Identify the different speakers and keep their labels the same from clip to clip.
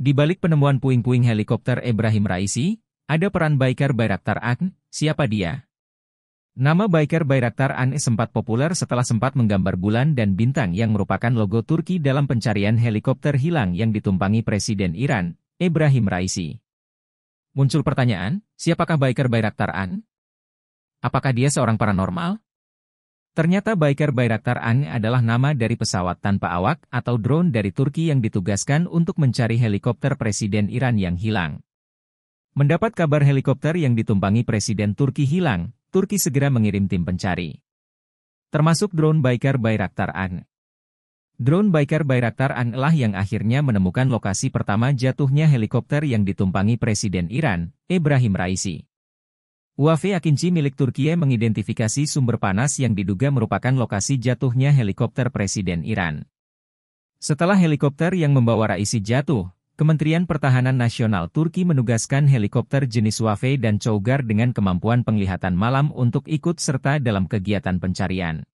Speaker 1: Di balik penemuan puing-puing helikopter Ibrahim Raisi, ada peran baikar Bayraktar An, siapa dia? Nama baikar Bayraktar An sempat populer setelah sempat menggambar bulan dan bintang yang merupakan logo Turki dalam pencarian helikopter hilang yang ditumpangi Presiden Iran, Ibrahim Raisi. Muncul pertanyaan, siapakah baikar Bayraktar An? Apakah dia seorang paranormal? Ternyata Baykar Bayraktar AN adalah nama dari pesawat tanpa awak atau drone dari Turki yang ditugaskan untuk mencari helikopter Presiden Iran yang hilang. Mendapat kabar helikopter yang ditumpangi Presiden Turki hilang, Turki segera mengirim tim pencari. Termasuk drone Baykar Bayraktar AN. Drone Baykar Bayraktar AN lah yang akhirnya menemukan lokasi pertama jatuhnya helikopter yang ditumpangi Presiden Iran, Ibrahim Raisi. UAV Akinci milik Turkiye mengidentifikasi sumber panas yang diduga merupakan lokasi jatuhnya helikopter Presiden Iran. Setelah helikopter yang membawa Raisi jatuh, Kementerian Pertahanan Nasional Turki menugaskan helikopter jenis UAV dan Chowgar dengan kemampuan penglihatan malam untuk ikut serta dalam kegiatan pencarian.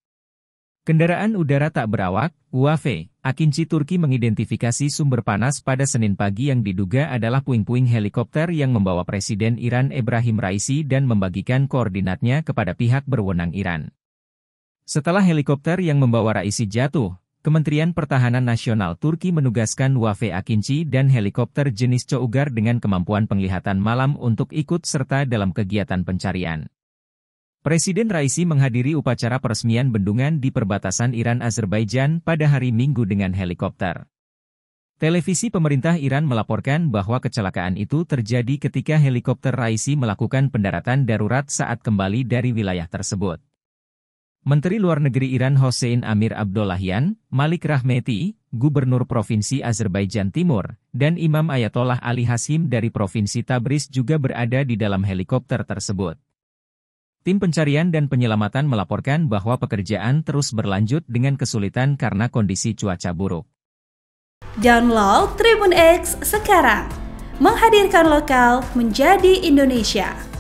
Speaker 1: Kendaraan udara tak berawak, UAV, Akinci Turki mengidentifikasi sumber panas pada Senin pagi yang diduga adalah puing-puing helikopter yang membawa Presiden Iran Ibrahim Raisi dan membagikan koordinatnya kepada pihak berwenang Iran. Setelah helikopter yang membawa Raisi jatuh, Kementerian Pertahanan Nasional Turki menugaskan UAV Akinci dan helikopter jenis Cougar dengan kemampuan penglihatan malam untuk ikut serta dalam kegiatan pencarian. Presiden Raisi menghadiri upacara peresmian bendungan di perbatasan Iran-Azerbaijan pada hari Minggu dengan helikopter. Televisi pemerintah Iran melaporkan bahwa kecelakaan itu terjadi ketika helikopter Raisi melakukan pendaratan darurat saat kembali dari wilayah tersebut. Menteri Luar Negeri Iran Hossein Amir Abdullahian, Malik Rahmeti, Gubernur Provinsi Azerbaijan Timur, dan Imam Ayatollah Ali Hasim dari Provinsi Tabriz juga berada di dalam helikopter tersebut. Tim pencarian dan penyelamatan melaporkan bahwa pekerjaan terus berlanjut dengan kesulitan karena kondisi cuaca buruk. Download Tribun X sekarang, menghadirkan lokal menjadi Indonesia.